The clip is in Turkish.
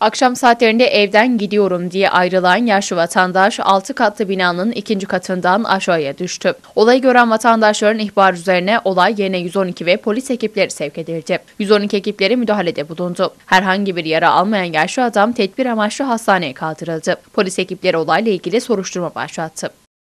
Akşam saatlerinde evden gidiyorum diye ayrılan yaşlı vatandaş 6 katlı binanın ikinci katından aşağıya düştü. Olayı gören vatandaşların ihbar üzerine olay yerine 112 ve polis ekipleri sevk edildi. 112 ekipleri müdahalede bulundu. Herhangi bir yara almayan yaşlı adam tedbir amaçlı hastaneye kaldırıldı. Polis ekipleri olayla ilgili soruşturma başlattı.